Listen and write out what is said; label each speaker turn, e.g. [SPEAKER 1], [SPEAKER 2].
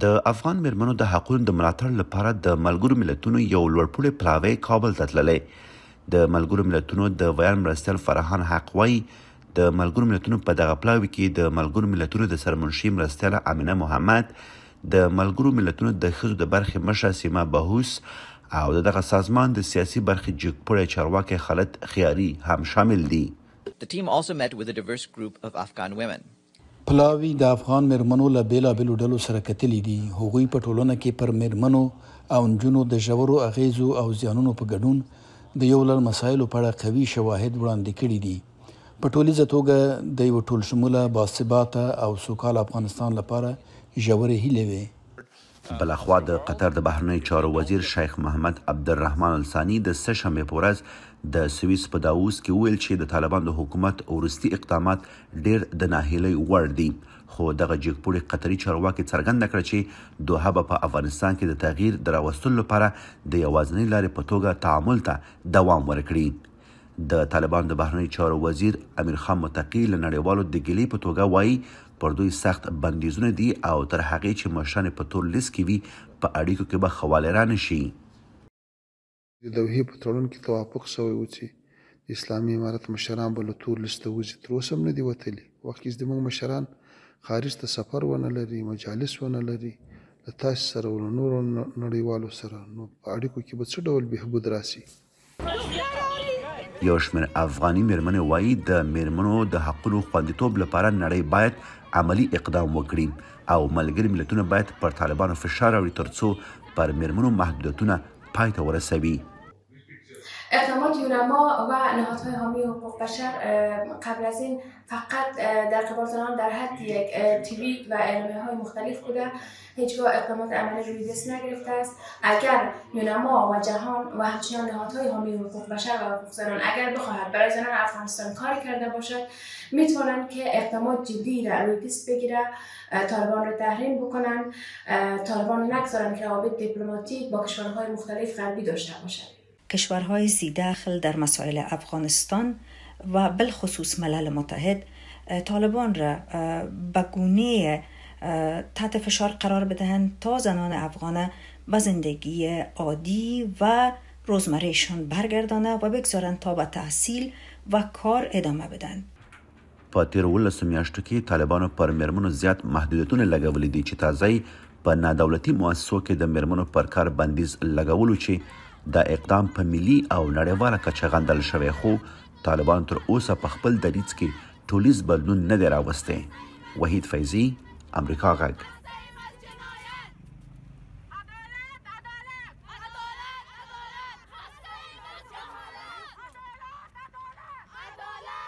[SPEAKER 1] د افغان مرمنو د حقوقو د ملاتړ لپاره د ملګرو ملتونو یو لوړپوړی پلاوی کابل ته تللی د ملګرو ملتونو د ویان مرستیال فرحان حق وای د ملګرو ملتونو په دغه پلاوی کې د ملګرو ملتونو د سرمنشي مرستیال امینه محمد د ملګرو ملتونو د خزو د برخې مشه سیما بهوس او دغه سازمان د سیاسي برخې جګپړې چارواکي خالد خیاري هم شامل دي The team also met with a diverse group of Afghan women.
[SPEAKER 2] پلاوی د افغان مرمنو له بیلابلو ډلو سره کتلې دي هغوی په ټولنه کې پر مرمنو او نجونو د ژورو اغیزو او زیانونو په ګډون د یو لړ مسایلو په اړه قوي شواهد وړاندې کړي دي په ټولیزه توګه د یو ټول شموله باثباته او سوکاله افغانستان لپاره ژورې هیلې وي
[SPEAKER 1] بلخوا د قطر د بهرنی چارو وزیر شیخ محمد عبدالرحمن الثانی د سشمې پورز د سویس په داووس کې ویل چې د طالبان د حکومت اورستي اقدامات ډیر د ناهیلي وړ دي خو دغه جګپوري قطري چارواکي څرګنده کړه چې دوه به په افغانستان کې د تغییر دراوستلو لپاره د یوازنی لارې په توګه تعامل ته دوام ورکړي د طالبان د بهرنی چارو وزیر امیر خان متقی له نړیوالو د ګلی په توګه وایي پر دوی سخت بندیزونه دي او تر هغه چې مشان په تور لیس کې وي په اړیکو کې به خواله را نشي د دوه په تړون کې توافق شوی و چې اسلامي امارت مشران بل تور لیست وځي تر اوسه نه دی وتلی وخت کې زموږ مشران خارج ته سفر ونه لري مجالس ونه لري له تاسو سره ول نور نړیوالو سره نو په اړیکو کې به څه ډول بهبود راسي یو شمېر افغاني میرمنې وایي د میرمنو د حقونو خوندیتوب لپاره نړۍ باید عملی اقدام وکړي او ملګري ملتونه باید پر طالبانو فشار راوړي ترڅو پر میرمنو محدودیتونه پای ته ورسوي
[SPEAKER 3] علما و نهادهای حامی حقوق بشر قبل از این فقط در قبال زنان در حد یک تیویت و اعلامه های مختلف بوده هیچگاه اقدامات عمل روی دست نگرفته است اگر یونما و جهان و همچنان نهادهای حامی حقوق بشر و حقوق زنان اگر بخواهد برای زنان افغانستان کاری کرده باشد میتوانند که اقدامات جدی را روی دست بگیره طالبان را تحریم بکنند طالبان نگذارند که روابط دیپلماتیک با کشورهای مختلف غربی داشته
[SPEAKER 4] باشد کشورهای زیداخل در مسائل افغانستان و بالخصوص ملل متحد طالبان را به گونه تحت فشار قرار بدهند تا زنان افغانه به زندگی عادی و روزمرهشان برگردانه و بگذارند تا به تحصیل و کار ادامه بدن
[SPEAKER 1] په تیر طالبان میاشتو کې طالبانو پر میرمنو زیات محدودیتونه لګولې دي چې تازه په نادولتي مؤسسو کې د میرمنو پر کار بندیز لګولو چې دا اقدام په ملي او نړیواله کچه غندل شوی خو طالبان تر اوسه په خپل دریځ کې ټولیز بدلون نه دی راوستی وحید فیضی امریکا غږ